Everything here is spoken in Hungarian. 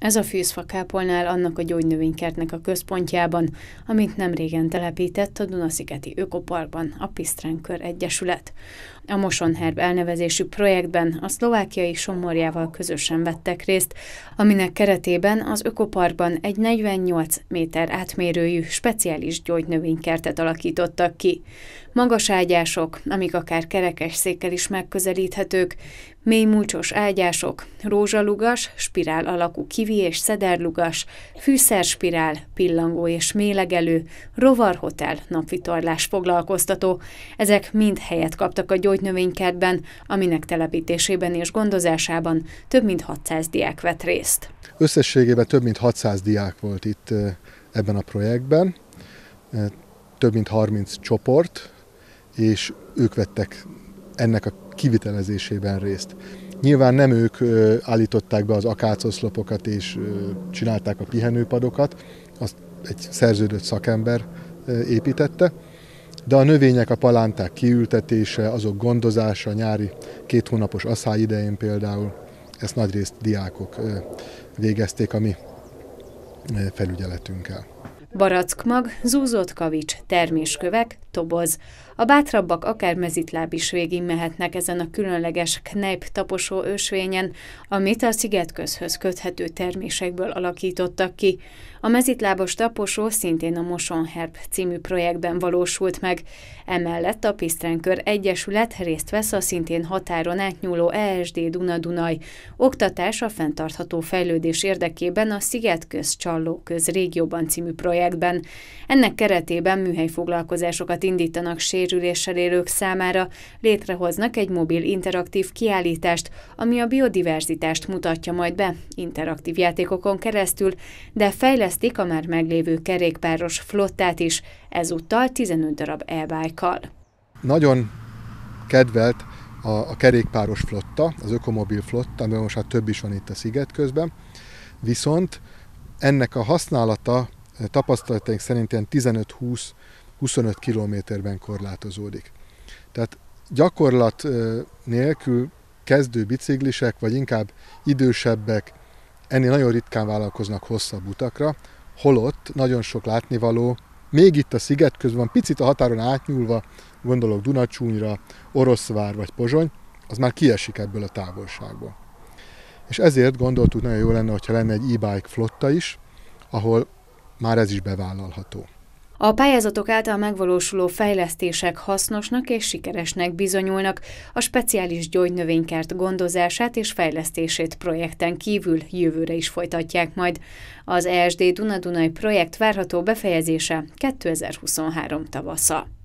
Ez a kápolnál annak a gyógynövénykertnek a központjában, amit nem régen telepített a Dunaszigeti Ökoparkban a Pisztránkör Egyesület. A Mosonherb elnevezésű projektben a szlovákiai Somorjával közösen vettek részt, aminek keretében az Ökoparkban egy 48 méter átmérőjű speciális gyógynövénykertet alakítottak ki. Magas ágyások, amik akár kerekes székkel is megközelíthetők, Mélymúcsos ágyások, rózsalugas, spirál alakú kivi és szederlugas, fűszerspirál, pillangó és mélegelő, rovarhotel, napvitorlás foglalkoztató. Ezek mind helyet kaptak a gyógynövénykertben, aminek telepítésében és gondozásában több mint 600 diák vett részt. Összességében több mint 600 diák volt itt ebben a projektben, több mint 30 csoport, és ők vettek ennek a kivitelezésében részt. Nyilván nem ők állították be az akácoszlopokat és csinálták a pihenőpadokat, azt egy szerződött szakember építette, de a növények, a palánták kiültetése, azok gondozása nyári két hónapos asszály idején például, ezt nagyrészt diákok végezték a mi felügyeletünkkel. Barackmag, zúzott kavics, terméskövek, toboz. A bátrabbak akár mezitláb is végig mehetnek ezen a különleges knejp taposó ösvényen, amit a szigetközhöz köthető termésekből alakítottak ki. A mezitlábos taposó szintén a Mosonherb című projektben valósult meg. Emellett a Pisztránkör Egyesület részt vesz a szintén határon átnyúló ESD Duna-Dunaj oktatás a fenntartható fejlődés érdekében a Szigetköz Csallóköz régióban című projektben. Ennek keretében műhelyfoglalkozásokat programokat indítanak sérüléssel élők számára, létrehoznak egy mobil interaktív kiállítást, ami a biodiverzitást mutatja majd be, interaktív játékokon keresztül, de fejlesztik a már meglévő kerékpáros flottát is, ezúttal 15 darab e Nagyon kedvelt a, a kerékpáros flotta, az ökomobil flotta, mert most már több is van itt a sziget közben, viszont ennek a használata tapasztalataink szerint ilyen 15-20 25 kilométerben korlátozódik. Tehát gyakorlat nélkül kezdő biciklisek, vagy inkább idősebbek ennél nagyon ritkán vállalkoznak hosszabb utakra, holott nagyon sok látnivaló, még itt a sziget közben, picit a határon átnyúlva, gondolok Dunacsúnyra, Oroszvár vagy Pozsony, az már kiesik ebből a távolságból. És ezért gondoltuk, nagyon jó lenne, hogyha lenne egy e-bike flotta is, ahol már ez is bevállalható. A pályázatok által megvalósuló fejlesztések hasznosnak és sikeresnek bizonyulnak a speciális gyógynövénykert gondozását és fejlesztését projekten kívül jövőre is folytatják majd. Az ESD Dunadunai projekt várható befejezése 2023 tavasza.